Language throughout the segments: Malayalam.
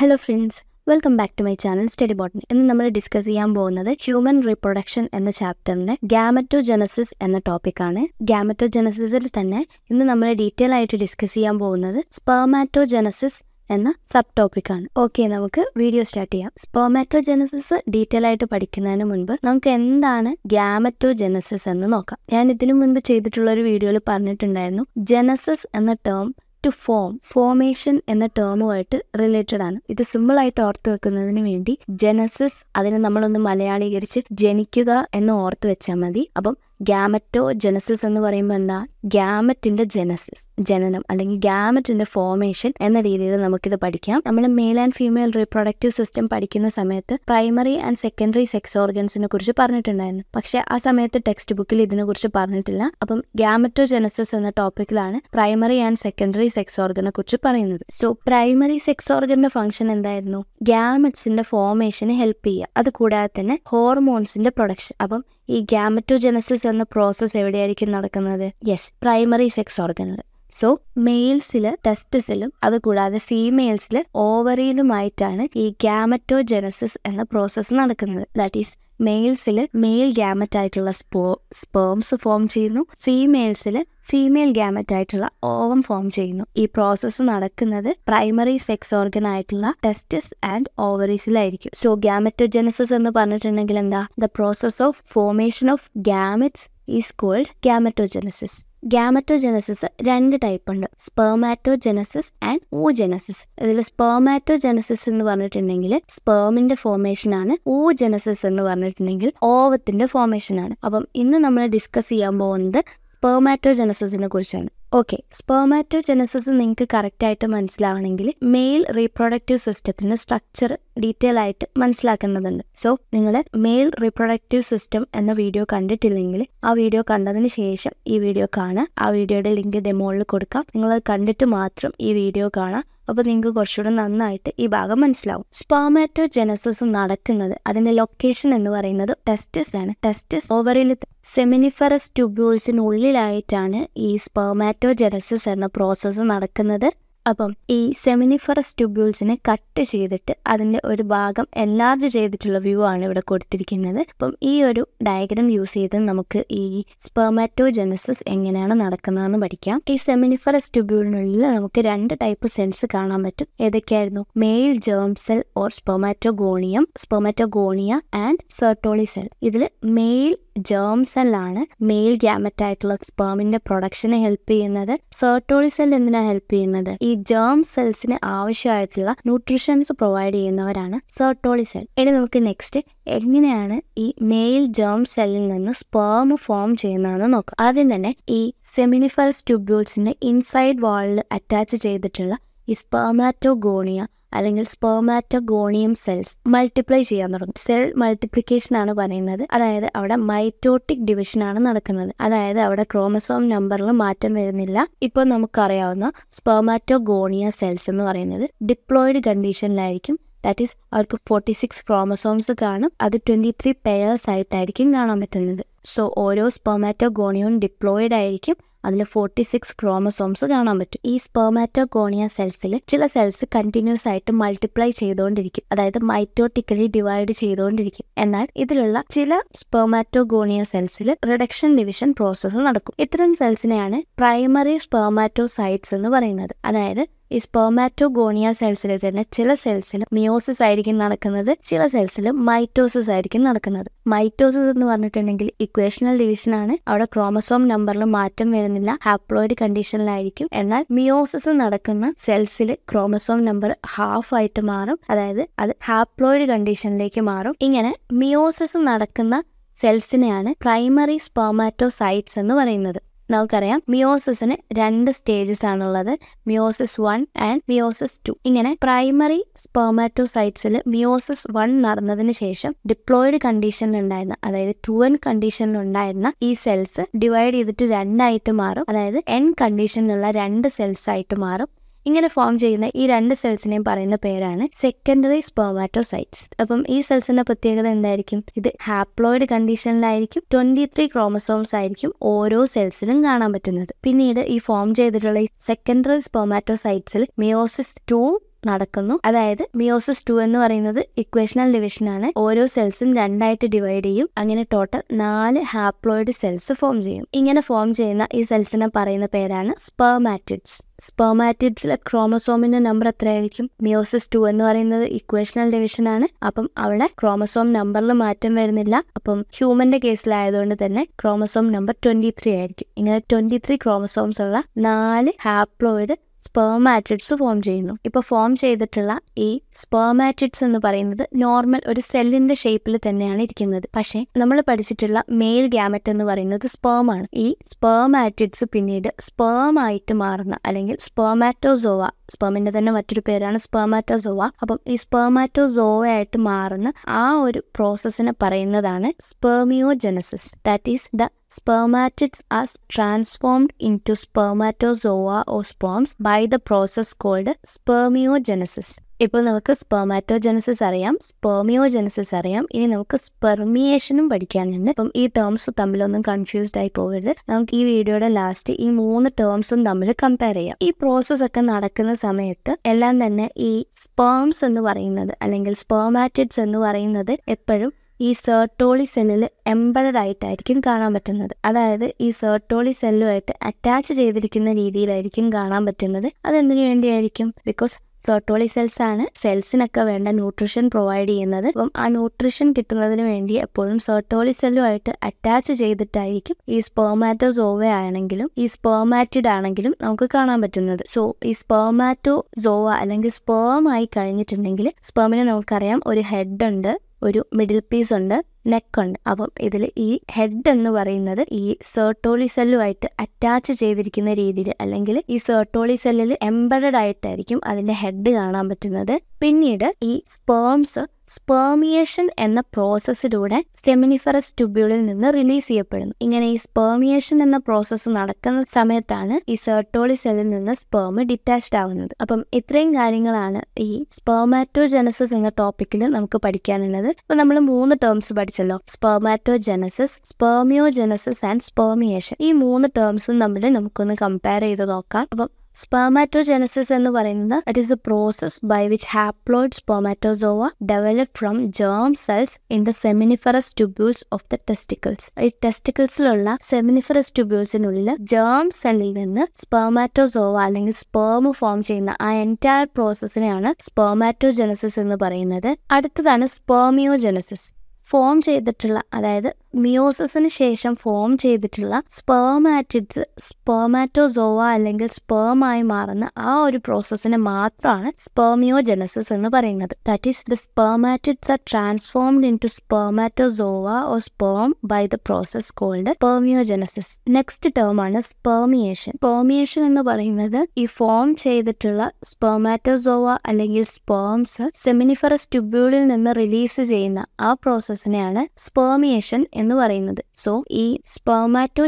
hello friends welcome back to my channel study button ഇന്ന് നമ്മൾ ഡിസ്കസ് ചെയ്യാൻ പോകുന്നത് ഹ്യൂമൻ റീപ്രൊഡക്ഷൻ എന്ന ചാപ്റ്ററിന്റെ ഗ്യാമറ്റോജനസിസ് എന്ന ടോപ്പിക്കാണ് ഗ്യാമറ്റോജനസിസിൽ തന്നെ ഇന്ന് നമ്മൾ ഡീറ്റെയിൽ ആയിട്ട് ഡിസ്കസ് ചെയ്യാൻ പോകുന്നത് സ്പെർമാറ്റോജനസിസ് എന്ന സബ് ടോപ്പിക്കാണ് ഓക്കെ നമുക്ക് വീഡിയോ സ്റ്റാർട്ട് ചെയ്യാം സ്പെർമാറ്റോജനസിസ് ഡീറ്റെയിൽ ആയിട്ട് പഠിക്കുന്നതിന് മുൻപ് നമുക്ക് എന്താണ് ഗ്യാമറ്റോജനസിസ് എന്ന് നോക്കാം ഞാൻ ഇതിനു മുൻപ് ചെയ്തിട്ടുള്ള ഒരു വീഡിയോയിൽ പറഞ്ഞിട്ടുണ്ടായിരുന്നു ജനസിസ് എന്ന ടേം ടു ഫോം ഫോമേഷൻ എന്ന ടേമുമായിട്ട് റിലേറ്റഡ് ആണ് ഇത് സിമ്പിളായിട്ട് ഓർത്ത് വെക്കുന്നതിന് വേണ്ടി ജനസിസ് അതിനെ നമ്മളൊന്ന് മലയാളീകരിച്ച് ജനിക്കുക എന്ന് ഓർത്ത് വെച്ചാൽ മതി അപ്പം ഗ്യാമറ്റോ ജനസിസ് എന്ന് പറയുമ്പോൾ എന്താ ഗ്യാമറ്റിന്റെ ജനസിസ് ജനനം അല്ലെങ്കിൽ ഗ്യാമറ്റിന്റെ ഫോർമേഷൻ എന്ന രീതിയിൽ നമുക്കിത് പഠിക്കാം നമ്മൾ male and female reproductive system പഠിക്കുന്ന സമയത്ത് പ്രൈമറി ആൻഡ് സെക്കൻഡറി സെക്സ് ഓർഗൻസിനെ കുറിച്ച് പറഞ്ഞിട്ടുണ്ടായിരുന്നു പക്ഷെ ആ സമയത്ത് ടെക്സ്റ്റ് ബുക്കിൽ ഇതിനെക്കുറിച്ച് പറഞ്ഞിട്ടില്ല അപ്പം ഗ്യാമറ്റോജനസിസ് എന്ന ടോപ്പിക്കിലാണ് പ്രൈമറി ആൻഡ് സെക്കൻഡറി സെക്സ് ഓർഗനെ കുറിച്ച് പറയുന്നത് സോ പ്രൈമറി സെക്സ് ഓർഗന്റെ ഫംഗ്ഷൻ എന്തായിരുന്നു ഗ്യാമറ്റ്സിന്റെ ഫോർമേഷന് ഹെൽപ്പ് ചെയ്യുക അതുകൂടാതെ തന്നെ ഹോർമോൺസിന്റെ പ്രൊഡക്ഷൻ അപ്പം ഈ ഗ്യാമറ്റോജനസിസ് എന്ന പ്രോസസ്സ് എവിടെയായിരിക്കും നടക്കുന്നത് യെസ് പ്രൈമറി സെക്സ് ഓർഗനുകൾ സോ മെയിൽസിൽ ടെസ്റ്റസിലും അതുകൂടാതെ ഫീമെയിൽസിൽ ഓവറിയിലുമായിട്ടാണ് ഈ ഗ്യാമറ്റോജെനസിസ് എന്ന പ്രോസസ്സ് നടക്കുന്നത് ദാറ്റ് ഈസ് മെയിൽസിൽ മെയിൽ ഗ്യാമറ്റ് ആയിട്ടുള്ള സ്പോ സ്പേംസ് ഫോം ചെയ്യുന്നു ഫീമെയിൽസിൽ ഫീമെയിൽ ഗ്യാമറ്റ് ആയിട്ടുള്ള ഓവം ഫോം ചെയ്യുന്നു ഈ പ്രോസസ്സ് നടക്കുന്നത് പ്രൈമറി സെക്സ് ഓർഗൻ ആയിട്ടുള്ള ടെസ്റ്റസ് ആൻഡ് ഓവറീസിലായിരിക്കും സോ ഗ്യാമറ്റോജെനസിസ് എന്ന് പറഞ്ഞിട്ടുണ്ടെങ്കിൽ എന്താ the process of formation of gametes is called gametogenesis gametogenesis രണ്ട് ടൈപ്പ് ഉണ്ട് സ്പെർമാറ്റോജനസിസ് ആൻഡ് ഓജെനസിസ് ഇതിൽ സ്പെർമാറ്റോജനസിസ് എന്ന് പറഞ്ഞിട്ടുണ്ടെങ്കിൽ സ്പേമിന്റെ ഫോർമേഷൻ ആണ് ഓജെനസിസ് എന്ന് പറഞ്ഞിട്ടുണ്ടെങ്കിൽ ഓവത്തിന്റെ ഫോർമേഷൻ ആണ് അപ്പം ഇന്ന് നമ്മൾ ഡിസ്കസ് ചെയ്യാൻ പോകുന്നത് സ്പെർമാറ്റോജനസിസിനെ കുറിച്ചാണ് ഓക്കെ സ്പെർമാറ്റോജെനസിസ് നിങ്ങൾക്ക് കറക്റ്റായിട്ട് മനസ്സിലാവണമെങ്കിൽ മെയിൽ റീപ്രൊഡക്റ്റീവ് സിസ്റ്റത്തിൻ്റെ സ്ട്രക്ചർ ഡീറ്റെയിൽ ആയിട്ട് മനസ്സിലാക്കേണ്ടതുണ്ട് സോ നിങ്ങൾ മെയിൽ റീപ്രൊഡക്റ്റീവ് സിസ്റ്റം എന്ന വീഡിയോ കണ്ടിട്ടില്ലെങ്കിൽ ആ വീഡിയോ കണ്ടതിന് ശേഷം ഈ വീഡിയോ കാണുക ആ വീഡിയോയുടെ ലിങ്ക് ഡെമോളിൽ കൊടുക്കാം നിങ്ങൾ കണ്ടിട്ട് മാത്രം ഈ വീഡിയോ കാണാം അപ്പോൾ നിങ്ങൾക്ക് കുറച്ചുകൂടെ നന്നായിട്ട് ഈ ഭാഗം മനസ്സിലാവും സ്പെർമാറ്റോജെനസിസ് നടക്കുന്നത് അതിൻ്റെ ലൊക്കേഷൻ എന്ന് പറയുന്നത് ടെസ്റ്റസ് ആണ് ടെസ്റ്റസ് ഓവറിൽ സെമിനിഫറസ് ട്യൂബ്യൂൾസിനുള്ളിലായിട്ടാണ് ഈ സ്പെർമാറ്റോജെനസിസ് എന്ന പ്രോസസ്സ് നടക്കുന്നത് അപ്പം ഈ സെമിനിഫറസ് ട്യൂബ്യൂൾസിനെ കട്ട് ചെയ്തിട്ട് അതിൻ്റെ ഒരു ഭാഗം എൻലാർജ് ചെയ്തിട്ടുള്ള വ്യൂ ആണ് ഇവിടെ കൊടുത്തിരിക്കുന്നത് അപ്പം ഈ ഒരു ഡയഗ്രാം യൂസ് ചെയ്ത് നമുക്ക് ഈ സ്പെർമാറ്റോജെനസിസ് എങ്ങനെയാണ് നടക്കുന്നതെന്ന് പഠിക്കാം ഈ സെമിനിഫറസ് ട്യൂബ്യൂളിനുള്ളിൽ നമുക്ക് രണ്ട് ടൈപ്പ് സെൽസ് കാണാൻ പറ്റും ഏതൊക്കെയായിരുന്നു male germ cell or spermatogonium spermatogonia and Sertoli cell ഇതിൽ മെയിൽ ജേം സെല്ലാണ് മെയിൽ ഗ്യാമറ്റായിട്ടുള്ള സ്പേമിന്റെ പ്രൊഡക്ഷനെ ഹെൽപ്പ് ചെയ്യുന്നത് സെർട്ടോളി സെൽ എന്തിനാ ഹെൽപ്പ് ചെയ്യുന്നത് ഈ ജേം സെൽസിന് ആവശ്യമായിട്ടുള്ള ന്യൂട്രിഷൻസ് പ്രൊവൈഡ് ചെയ്യുന്നവരാണ് സെർട്ടോളി സെൽ ഇനി നമുക്ക് നെക്സ്റ്റ് എങ്ങനെയാണ് ഈ മെയിൽ ജേം സെല്ലിൽ നിന്ന് സ്പേം ഫോം ചെയ്യുന്നതെന്ന് നോക്കാം ആദ്യം തന്നെ ഈ സെമിനിഫൽസ് ട്യൂബ്യൂൾസിന്റെ ഇൻസൈഡ് വാളിൽ അറ്റാച്ച് ചെയ്തിട്ടുള്ള ഈ സ്പെർമാറ്റോഗോണിയ അല്ലെങ്കിൽ സ്പെർമാറ്റഗോണിയം സെൽസ് മൾട്ടിപ്ലൈ ചെയ്യാൻ തുടങ്ങും സെൽ മൾട്ടിപ്ലിക്കേഷൻ ആണ് പറയുന്നത് അതായത് അവിടെ മൈറ്റോട്ടിക് ഡിവിഷൻ ആണ് നടക്കുന്നത് അതായത് അവിടെ ക്രോമസോം നമ്പറിൽ മാറ്റം വരുന്നില്ല ഇപ്പോൾ നമുക്കറിയാവുന്ന സ്പെർമാറ്റോഗോണിയ സെൽസ് എന്ന് പറയുന്നത് ഡിപ്ലോയിഡ് കണ്ടീഷനിലായിരിക്കും ദാറ്റ് ഈസ് അവർക്ക് ഫോർട്ടി സിക്സ് ക്രോമസോംസ് കാണും അത് ട്വന്റി ത്രീ പെയേഴ്സ് ആയിട്ടായിരിക്കും കാണാൻ പറ്റുന്നത് സോ ഓരോ സ്പെർമാറ്റോഗോണിയോൺ ഡിപ്ലോയിഡ് ആയിരിക്കും അതിൽ ഫോർട്ടി സിക്സ് ക്രോമസോംസ് കാണാൻ പറ്റും ഈ സ്പെർമാറ്റോകോണിയ സെൽസിൽ ചില സെൽസ് കണ്ടിന്യൂസ് ആയിട്ട് മൾട്ടിപ്ലൈ ചെയ്തുകൊണ്ടിരിക്കും അതായത് മൈറ്റോട്ടിക്കലി ഡിവൈഡ് ചെയ്തുകൊണ്ടിരിക്കും എന്നാൽ ഇതിലുള്ള ചില സ്പെർമാറ്റോഗോണിയ സെൽസിൽ റിഡക്ഷൻ ഡിവിഷൻ പ്രോസസ്സ് നടക്കും ഇത്തരം സെൽസിനെയാണ് പ്രൈമറി സ്പെർമാറ്റോസൈറ്റ്സ് എന്ന് പറയുന്നത് അതായത് ഈ സ്പെർമാറ്റോഗോണിയ സെൽസിൽ തന്നെ ചില സെൽസിൽ മിയോസിസ് ആയിരിക്കും നടക്കുന്നത് ചില സെൽസിൽ മൈറ്റോസിസ് ആയിരിക്കും നടക്കുന്നത് മൈറ്റോസിസ് എന്ന് പറഞ്ഞിട്ടുണ്ടെങ്കിൽ ഇക്വേഷണൽ ഡിവിഷനാണ് അവിടെ ക്രോമസോം നമ്പറിൽ മാറ്റം വരുന്നത് ഉണ്ടാകുന്നില്ല ഹാപ്ലോയിഡ് കണ്ടീഷനിലായിരിക്കും എന്നാൽ മിയോസിസ് നടക്കുന്ന സെൽസിൽ ക്രോമസോം നമ്പർ ഹാഫ് ആയിട്ട് മാറും അതായത് അത് ഹാപ്ലോയിഡ് കണ്ടീഷനിലേക്ക് മാറും ഇങ്ങനെ മിയോസിസ് നടക്കുന്ന സെൽസിനെയാണ് പ്രൈമറി സ്പെർമാറ്റോസൈറ്റ്സ് എന്ന് പറയുന്നത് നമുക്കറിയാം മിയോസിന് രണ്ട് സ്റ്റേജസ് ആണുള്ളത് meiosis one and meiosis two ഇങ്ങനെ പ്രൈമറി സ്പെർമാറ്റോസൈറ്റ്സിൽ മിയോസിസ് വൺ നടന്നതിന് ശേഷം ഡിപ്ലോയിഡ് കണ്ടീഷനിലുണ്ടായിരുന്ന അതായത് ടു എൻ കണ്ടീഷനിലുണ്ടായിരുന്ന ഈ സെൽസ് ഡിവൈഡ് ചെയ്തിട്ട് രണ്ടായിട്ട് മാറും അതായത് എൻ കണ്ടീഷനിലുള്ള രണ്ട് സെൽസ് ആയിട്ട് മാറും ഇങ്ങനെ ഫോം ചെയ്യുന്ന ഈ രണ്ട് സെൽസിനെയും പറയുന്ന പേരാണ് സെക്കൻഡറി സ്പെർമാറ്റോസൈറ്റ്സ് അപ്പം ഈ സെൽസിന്റെ പ്രത്യേകത എന്തായിരിക്കും ഇത് ഹാപ്ലോയിഡ് കണ്ടീഷനിലായിരിക്കും ട്വന്റി ത്രീ ക്രോമസോംസ് ആയിരിക്കും ഓരോ സെൽസിലും കാണാൻ പറ്റുന്നത് പിന്നീട് ഈ ഫോം ചെയ്തിട്ടുള്ള ഈ സെക്കൻഡറി സ്പെർമാറ്റോസൈറ്റ്സിൽ മിയോസിസ് ടു നടക്കുന്നു അതായത് മിയോസിസ് ടു എന്ന് പറയുന്നത് ഇക്വേഷണൽ ഡിവിഷൻ ആണ് ഓരോ സെൽസും രണ്ടായിട്ട് ഡിവൈഡ് ചെയ്യും അങ്ങനെ ടോട്ടൽ നാല് ഹാപ്ലോയിഡ് സെൽസ് ഫോം ചെയ്യും ഇങ്ങനെ ഫോം ചെയ്യുന്ന ഈ സെൽസിനെ പറയുന്ന പേരാണ് സ്പെർമാറ്റിഡ്സ് സ്പെർമാറ്റിഡ്സിലെ ക്രോമസോമിന്റെ നമ്പർ എത്രയായിരിക്കും മിയോസിസ് ടു എന്ന് പറയുന്നത് ഇക്വേഷണൽ ഡിവിഷൻ ആണ് അപ്പം അവിടെ ക്രോമസോം നമ്പറിൽ മാറ്റം വരുന്നില്ല അപ്പം ഹ്യൂമന്റെ കേസിലായതുകൊണ്ട് തന്നെ ക്രോമസോം നമ്പർ ട്വന്റി ത്രീ ആയിരിക്കും ഇങ്ങനെ ട്വന്റി ത്രീ ക്രോമസോംസ് ഉള്ള നാല് ഹാപ്ലോയിഡ് സ്പേമാറ്റിഡ്സ് ഫോം ചെയ്യുന്നു ഇപ്പോൾ ഫോം ചെയ്തിട്ടുള്ള ഈ സ്പേമാറ്റിഡ്സ് എന്ന് പറയുന്നത് നോർമൽ ഒരു സെല്ലിന്റെ ഷേപ്പിൽ തന്നെയാണ് ഇരിക്കുന്നത് പക്ഷേ നമ്മൾ പഠിച്ചിട്ടുള്ള മെയിൽ ഗ്യാമറ്റ് എന്ന് പറയുന്നത് സ്പേമാണ് ഈ സ്പേമാറ്റിഡ്സ് പിന്നീട് സ്പേമായിട്ട് മാറുന്ന അല്ലെങ്കിൽ സ്പേമാറ്റോസോവ സ്പേമിന്റെ തന്നെ മറ്റൊരു പേരാണ് സ്പേമാറ്റോസോവ അപ്പം ഈ സ്പേമാറ്റോസോവ ആയിട്ട് മാറുന്ന ആ ഒരു പ്രോസസ്സിനെ പറയുന്നതാണ് spermiogenesis that is the spermatids are transformed into spermatozoa or sperms by by the process called spermiogenesis ഇപ്പോൾ നമുക്ക് സ്പെർമാറ്റോജനസിസ് അറിയാം സ്പെർമിയോജനസിസ് അറിയാം ഇനി നമുക്ക് സ്പെർമിയേഷനും പഠിക്കാനുണ്ട് അപ്പം ഈ ടേംസ് തമ്മിലൊന്നും കൺഫ്യൂസ്ഡ് ആയി പോകരുത് നമുക്ക് ഈ വീഡിയോയുടെ ലാസ്റ്റ് ഈ മൂന്ന് ടേംസും തമ്മിൽ കമ്പയർ ചെയ്യാം ഈ പ്രോസസ് ഒക്കെ നടക്കുന്ന സമയത്ത് എല്ലാം തന്നെ ഈ സ്പേംസ് എന്ന് പറയുന്നത് അല്ലെങ്കിൽ സ്പെർമാറ്റിഡ്സ് എന്ന് പറയുന്നത് എപ്പോഴും ഈ സെർട്ടോളി സെല്ലിൽ എംബഡഡ് ആയിട്ടായിരിക്കും കാണാൻ പറ്റുന്നത് അതായത് ഈ സെർട്ടോളി സെല്ലുമായിട്ട് അറ്റാച്ച് ചെയ്തിരിക്കുന്ന രീതിയിലായിരിക്കും കാണാൻ പറ്റുന്നത് അതെന്തിനു വേണ്ടിയായിരിക്കും ബിക്കോസ് സെർട്ടോളി സെൽസ് ആണ് സെൽസിനൊക്കെ വേണ്ട ന്യൂട്രീഷൻ പ്രൊവൈഡ് ചെയ്യുന്നത് അപ്പം ആ ന്യൂട്രീഷൻ കിട്ടുന്നതിന് വേണ്ടി എപ്പോഴും സെർട്ടോളി സെല്ലുമായിട്ട് അറ്റാച്ച് ചെയ്തിട്ടായിരിക്കും ഈ സ്പെർമാറ്റോസോവ ആണെങ്കിലും ഈ സ്പെർമാറ്റിഡ് ആണെങ്കിലും നമുക്ക് കാണാൻ പറ്റുന്നത് സോ ഈ സ്പെർമാറ്റോസോവ അല്ലെങ്കിൽ സ്പേം ആയി കഴിഞ്ഞിട്ടുണ്ടെങ്കിൽ സ്പേമിന് നമുക്കറിയാം ഒരു ഹെഡ് ഉണ്ട് ഒരു മിഡിൽ പീസ് ഉണ്ട് നെക്കുണ്ട് അപ്പം ഇതിൽ ഈ ഹെഡ് എന്ന് പറയുന്നത് ഈ സെർട്ടോളി സെല്ലുമായിട്ട് അറ്റാച്ച് ചെയ്തിരിക്കുന്ന രീതിയിൽ അല്ലെങ്കിൽ ഈ സെർട്ടോളി സെല്ലിൽ എംബഡഡ് ആയിട്ടായിരിക്കും അതിൻ്റെ ഹെഡ് കാണാൻ പറ്റുന്നത് പിന്നീട് ഈ സ്പേംസ് സ്പേമിയേഷൻ എന്ന പ്രോസസ്സിലൂടെ സെമിനിഫറസ് ട്യൂബ്യൂളിൽ നിന്ന് റിലീസ് ചെയ്യപ്പെടുന്നു ഇങ്ങനെ ഈ സ്പേമിയേഷൻ എന്ന പ്രോസസ്സ് നടക്കുന്ന സമയത്താണ് ഈ സെർട്ടോളി സെല്ലിൽ നിന്ന് സ്പേം ഡിറ്റാച്ച്ഡ് ആവുന്നത് അപ്പം ഇത്രയും കാര്യങ്ങളാണ് ഈ സ്പേമാറ്റോജനസിസ് എന്ന ടോപ്പിക്കിൽ നമുക്ക് പഠിക്കാനുള്ളത് അപ്പം നമ്മൾ മൂന്ന് ടേംസ് പഠിച്ചു പഠിച്ചല്ലോ സ്പെർമാറ്റോജനസിസ് സ്പെർമിയോജനസിസ് ആൻഡ് സ്പെർമിയേഷൻ ഈ മൂന്ന് ടേംസും തമ്മിൽ നമുക്കൊന്ന് കമ്പയർ ചെയ്ത് നോക്കാം അപ്പം സ്പെർമാറ്റോജെനസിസ് എന്ന് പറയുന്നത് it is a process by which haploid spermatozoa develop from germ cells in the seminiferous tubules of the testicles ഈ ടെസ്റ്റിക്കിൾസിലുള്ള സെമിനിഫറസ് ട്യൂബ്യൂൾസിനുള്ളിൽ ജേം സെല്ലിൽ നിന്ന് സ്പെർമാറ്റോസോവ അല്ലെങ്കിൽ സ്പേം ഫോം ചെയ്യുന്ന ആ എൻറ്റയർ പ്രോസസ്സിനെയാണ് സ്പെർമാറ്റോജെനസിസ് എന്ന് പറയുന്നത് അടുത്തതാണ് സ്പെർമിയോജെനസിസ് ഫോം ചെയ്തിട്ടുള്ള അതായത് മിയോസിന് ശേഷം ഫോം ചെയ്തിട്ടുള്ള സ്പേമാറ്റിഡ്സ് സ്പേമാറ്റോസോവ അല്ലെങ്കിൽ സ്പേമായി മാറുന്ന ആ ഒരു പ്രോസസ്സിനെ മാത്രമാണ് സ്പേമിയോജനസിസ് എന്ന് പറയുന്നത് that is the spermatids are transformed into spermatozoa or sperm by the process called spermiogenesis next term ആണ് സ്പേമിയേഷൻ സ്പേമിയേഷൻ എന്ന് പറയുന്നത് ഈ ഫോം ചെയ്തിട്ടുള്ള സ്പേമാറ്റോസോവ അല്ലെങ്കിൽ സ്പേംസ് സെമിനിഫറസ് ട്യൂബ്യൂളിൽ നിന്ന് റിലീസ് ചെയ്യുന്ന ആ പ്രോസസ്സിനെയാണ് സ്പേമിയേഷൻ എന്ന് പറയുന്നത് സോ ഈ സ്പെർമാറ്റോ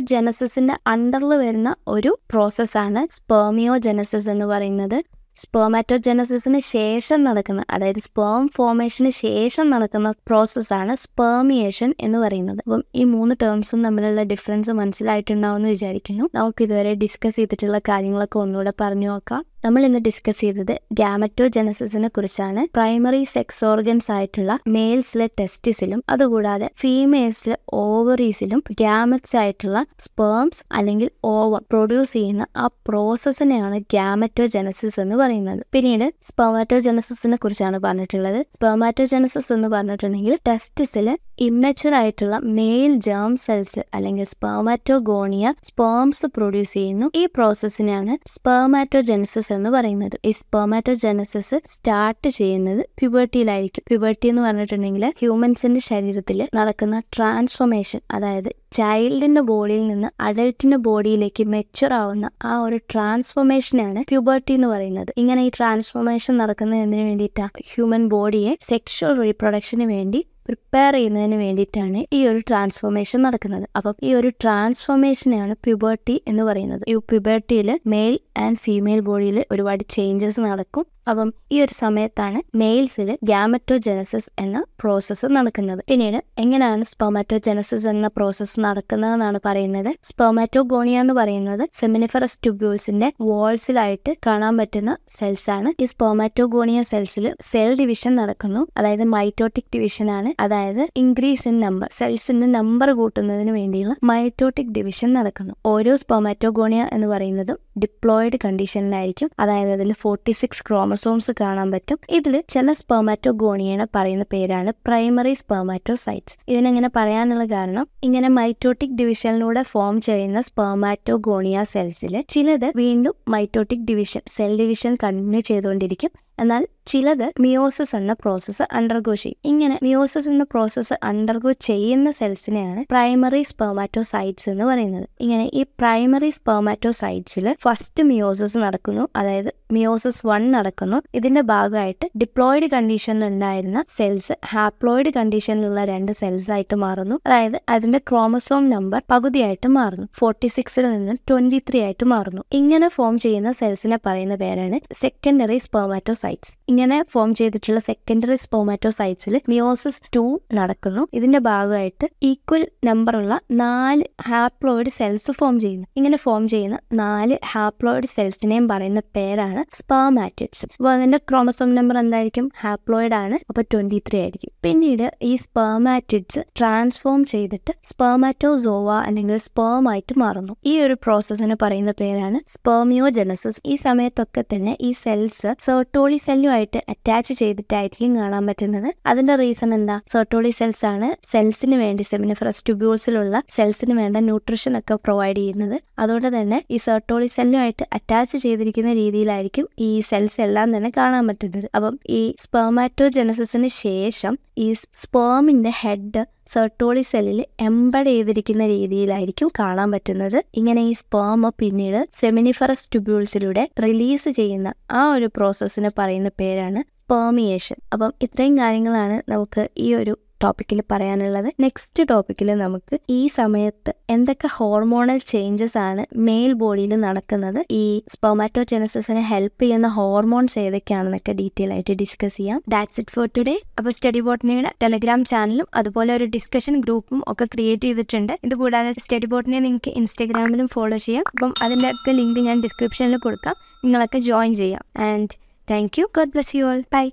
അണ്ടറിൽ വരുന്ന ഒരു പ്രോസസ്സാണ് ആണ് സ്പെർമിയോജെനസിസ് എന്ന് പറയുന്നത് സ്പെർമാറ്റോജനസിന് ശേഷം നടക്കുന്ന അതായത് സ്പേം ഫോർമേഷന് ശേഷം നടക്കുന്ന പ്രോസസ്സാണ് സ്പേമിയേഷൻ എന്ന് പറയുന്നത് അപ്പം ഈ മൂന്ന് ടേംസും തമ്മിലുള്ള ഡിഫറൻസ് മനസ്സിലായിട്ടുണ്ടാവും എന്ന് വിചാരിക്കുന്നു നമുക്ക് ഇതുവരെ ഡിസ്കസ് ചെയ്തിട്ടുള്ള കാര്യങ്ങളൊക്കെ ഒന്നുകൂടെ പറഞ്ഞു നോക്കാം നമ്മൾ ഇന്ന് ഡിസ്കസ് ചെയ്തത് ഗാമറ്റോജനസിസിനെ കുറിച്ചാണ് പ്രൈമറി സെക്സ് ഓർഗൻസ് ആയിട്ടുള്ള മെയിൽസിലെ ടെസ്റ്റിസിലും അതുകൂടാതെ ഫീമെയിൽസിലെ ഓവറീസിലും ഗ്യാമറ്റ്സ് ആയിട്ടുള്ള സ്പേംസ് അല്ലെങ്കിൽ ഓവർ പ്രൊഡ്യൂസ് ചെയ്യുന്ന ആ പ്രോസസ്സിനെയാണ് ഗാമറ്റോജനസിസ് എന്ന് പറയുന്നത് പിന്നീട് സ്പെർമാറ്റോജനസിസിനെ കുറിച്ചാണ് പറഞ്ഞിട്ടുള്ളത് സ്പെർമാറ്റോജനസിസ് എന്ന് പറഞ്ഞിട്ടുണ്ടെങ്കിൽ ടെസ്റ്റിസിലെ ഇമ്മച്ചുർ ആയിട്ടുള്ള മെയിൽ ജേം സെൽസ് അല്ലെങ്കിൽ സ്പേമാറ്റോഗോണിയ സ്പേംസ് പ്രൊഡ്യൂസ് ചെയ്യുന്നു ഈ പ്രോസസ്സിനാണ് സ്പേമാറ്റോജെനസിസ് എന്ന് പറയുന്നത് ഈ സ്പേമാറ്റോജെനസിസ് സ്റ്റാർട്ട് ചെയ്യുന്നത് പ്യുബർട്ടിയിലായിരിക്കും പ്യുബർട്ടി എന്ന് പറഞ്ഞിട്ടുണ്ടെങ്കിൽ ഹ്യൂമൻസിന്റെ ശരീരത്തിൽ നടക്കുന്ന ട്രാൻസ്ഫോർമേഷൻ അതായത് ചൈൽഡിന്റെ ബോഡിയിൽ നിന്ന് അഡൽട്ടിന്റെ ബോഡിയിലേക്ക് മെച്ചുർ ആവുന്ന ആ ഒരു ട്രാൻസ്ഫോർമേഷനാണ് പ്യുബർട്ടി എന്ന് പറയുന്നത് ഇങ്ങനെ ഈ ട്രാൻസ്ഫോർമേഷൻ നടക്കുന്നതിന് വേണ്ടിയിട്ടാണ് ഹ്യൂമൻ ബോഡിയെ സെക്ഷൽ റീപ്രൊഡക്ഷന് വേണ്ടി പ്രിപ്പയർ ചെയ്യുന്നതിന് വേണ്ടിയിട്ടാണ് ഈ ഒരു ട്രാൻസ്ഫോർമേഷൻ നടക്കുന്നത് അപ്പം ഈ ഒരു ട്രാൻസ്ഫോർമേഷനെയാണ് പ്യുബേർട്ടി എന്ന് പറയുന്നത് ഈ പ്യുബേർട്ടിയിൽ മെയിൽ ആൻഡ് ഫീമെയിൽ ബോഡിയിൽ ഒരുപാട് ചേഞ്ചസ് നടക്കും അപ്പം ഈ ഒരു സമയത്താണ് മെയിൽസിൽ ഗ്യാമറ്റോജെനസിസ് എന്ന പ്രോസസ്സ് നടക്കുന്നത് പിന്നീട് എങ്ങനെയാണ് സ്പെർമാറ്റോജെനസിസ് എന്ന പ്രോസസ്സ് നടക്കുന്നതെന്നാണ് പറയുന്നത് സ്പൊമാറ്റോഗോണിയ എന്ന് പറയുന്നത് സെമിനിഫറസ് ട്യൂബ്യൂൾസിന്റെ വോൾസിലായിട്ട് കാണാൻ പറ്റുന്ന സെൽസ് ആണ് ഈ സ്പൊമാറ്റോഗോണിയ സെൽസിൽ സെൽ ഡിവിഷൻ നടക്കുന്നു അതായത് മൈറ്റോട്ടിക് ഡിവിഷൻ ആണ് അതായത് ഇൻക്രീസ് ഇൻ നമ്പർ സെൽസിന്റെ നമ്പർ കൂട്ടുന്നതിന് വേണ്ടിയുള്ള മൈറ്റോട്ടിക് ഡിവിഷൻ നടക്കുന്നു ഓരോ സ്പൊമാറ്റോഗോണിയ എന്ന് പറയുന്നതും ഡിപ്ലോയിഡ് കണ്ടീഷനിലായിരിക്കും അതായത് അതിൽ ഫോർട്ടി സിക്സ് ക്രോമസോംസ് കാണാൻ പറ്റും ഇതിൽ ചില സ്പെർമാറ്റോഗോണിയയുടെ പറയുന്ന പേരാണ് പ്രൈമറി സ്പെർമാറ്റോസൈറ്റ്സ് ഇതിനെങ്ങനെ പറയാനുള്ള കാരണം ഇങ്ങനെ മൈറ്റോട്ടിക് ഡിവിഷനിലൂടെ ഫോം ചെയ്യുന്ന സ്പെർമാറ്റോഗോണിയ സെൽസിൽ ചിലത് വീണ്ടും mitotic division cell division continue ചെയ്തുകൊണ്ടിരിക്കും എന്നാൽ ചിലത് മിയോസസ് എന്ന പ്രോസസ്സ് അണ്ടർഗോ ചെയ്യും ഇങ്ങനെ മിയോസസ് എന്ന പ്രോസസ്സ് അണ്ടർഗോ ചെയ്യുന്ന സെൽസിനെയാണ് പ്രൈമറി സ്പെർമാറ്റോസൈറ്റ്സ് എന്ന് പറയുന്നത് ഇങ്ങനെ ഈ പ്രൈമറി സ്പെർമാറ്റോസൈറ്റ്സിൽ ഫസ്റ്റ് മിയോസസ് നടക്കുന്നു അതായത് മിയോസസ് വൺ നടക്കുന്നു ഇതിന്റെ ഭാഗമായിട്ട് ഡിപ്ലോയിഡ് കണ്ടീഷനിൽ ഉണ്ടായിരുന്ന സെൽസ് ഹാപ്ലോയിഡ് കണ്ടീഷനിലുള്ള രണ്ട് സെൽസ് ആയിട്ട് മാറുന്നു അതായത് അതിന്റെ ക്രോമസോം നമ്പർ പകുതിയായിട്ട് മാറുന്നു ഫോർട്ടി സിക്സിൽ നിന്ന് ട്വന്റി ത്രീ ആയിട്ട് മാറുന്നു ഇങ്ങനെ ഫോം ചെയ്യുന്ന സെൽസിനെ പറയുന്ന പേരാണ് സെക്കൻഡറി സ്പെർമാറ്റോസൈറ്റ്സ് ഇങ്ങനെ ഫോം ചെയ്തിട്ടുള്ള സെക്കൻഡറി സ്പോമാറ്റോസൈറ്റ്സിൽ മിയോസിസ് ടു നടക്കുന്നു ഇതിന്റെ ഭാഗമായിട്ട് ഈക്വൽ നമ്പറുള്ള നാല് ഹാപ്ലോയിഡ് സെൽസ് ഫോം ചെയ്യുന്നു ഇങ്ങനെ ഫോം ചെയ്യുന്ന നാല് ഹാപ്ലോയിഡ് സെൽസിനെയും പറയുന്ന പേരാണ് സ്പേമാറ്റിഡ്സ് അപ്പോൾ അതിന്റെ ക്രോമസോം നമ്പർ എന്തായിരിക്കും ഹാപ്ലോയിഡ് ആണ് അപ്പോൾ ട്വന്റി ത്രീ ആയിരിക്കും പിന്നീട് ഈ സ്പേമാറ്റിഡ്സ് ട്രാൻസ്ഫോം ചെയ്തിട്ട് സ്പേമാറ്റോസോവ അല്ലെങ്കിൽ സ്പേം ആയിട്ട് മാറുന്നു ഈ ഒരു പ്രോസസ്സിന് പറയുന്ന പേരാണ് സ്പേമിയോജനസിസ് ഈ സമയത്തൊക്കെ തന്നെ ഈ സെൽസ് സെർട്ടോളി സെല്ലുമായി ആയിട്ട് അറ്റാച്ച് ചെയ്തിട്ടായിരിക്കും കാണാൻ പറ്റുന്നത് അതിന്റെ റീസൺ എന്താ സെർട്ടോളി സെൽസ് ആണ് സെൽസിന് വേണ്ടി സെമിനിഫറസ് ട്യൂബ്യൂൾസിലുള്ള സെൽസിന് വേണ്ട ന്യൂട്രീഷൻ ഒക്കെ പ്രൊവൈഡ് ചെയ്യുന്നത് അതുകൊണ്ട് തന്നെ ഈ സെർട്ടോളി സെല്ലുമായിട്ട് അറ്റാച്ച് ചെയ്തിരിക്കുന്ന രീതിയിലായിരിക്കും ഈ സെൽസ് എല്ലാം തന്നെ കാണാൻ പറ്റുന്നത് അപ്പം ഈ സ്പെർമാറ്റോജനസിന് ശേഷം ഈ സ്പേമിന്റെ ഹെഡ് സെർട്ടോളി സെല്ലിൽ എംബഡ് ചെയ്തിരിക്കുന്ന രീതിയിലായിരിക്കും കാണാൻ പറ്റുന്നത് ഇങ്ങനെ ഈ സ്പേമ പിന്നീട് സെമിനിഫറസ് ട്യൂബ്യൂൾസിലൂടെ റിലീസ് ചെയ്യുന്ന ആ ഒരു പ്രോസസ്സിന് പറയുന്ന പേരാണ് സ്പേമിയേഷൻ അപ്പം ഇത്രയും കാര്യങ്ങളാണ് നമുക്ക് ഈ ഒരു ടോപ്പിക്കിൽ പറയാനുള്ളത് നെക്സ്റ്റ് ടോപ്പിക്കിൽ നമുക്ക് ഈ സമയത്ത് എന്തൊക്കെ ഹോർമോണൽ ചേഞ്ചസ് ആണ് മെയിൽ ബോഡിയിൽ നടക്കുന്നത് ഈ സ്പൊമാറ്റോജെനസിനെ ഹെൽപ്പ് ചെയ്യുന്ന ഹോർമോൺസ് ഏതൊക്കെയാണെന്നൊക്കെ ഡീറ്റെയിൽ ആയിട്ട് ഡിസ്കസ് ചെയ്യാം ദാറ്റ്സ് ഇറ്റ് ഫോർ ടുഡേ അപ്പോൾ സ്റ്റഡി ബോട്ടിനിയുടെ ടെലഗ്രാം ചാനലും അതുപോലെ ഒരു ഡിസ്കഷൻ ഗ്രൂപ്പും ഒക്കെ ക്രിയേറ്റ് ചെയ്തിട്ടുണ്ട് കൂടാതെ സ്റ്റഡി ബോട്ടിനെ നിങ്ങൾക്ക് ഇൻസ്റ്റാഗ്രാമിലും ഫോളോ ചെയ്യാം അപ്പം അതിൻ്റെ ഒക്കെ ലിങ്ക് ഞാൻ ഡിസ്ക്രിപ്ഷനിൽ കൊടുക്കാം നിങ്ങളൊക്കെ ജോയിൻ ചെയ്യാം and thank you God bless you all by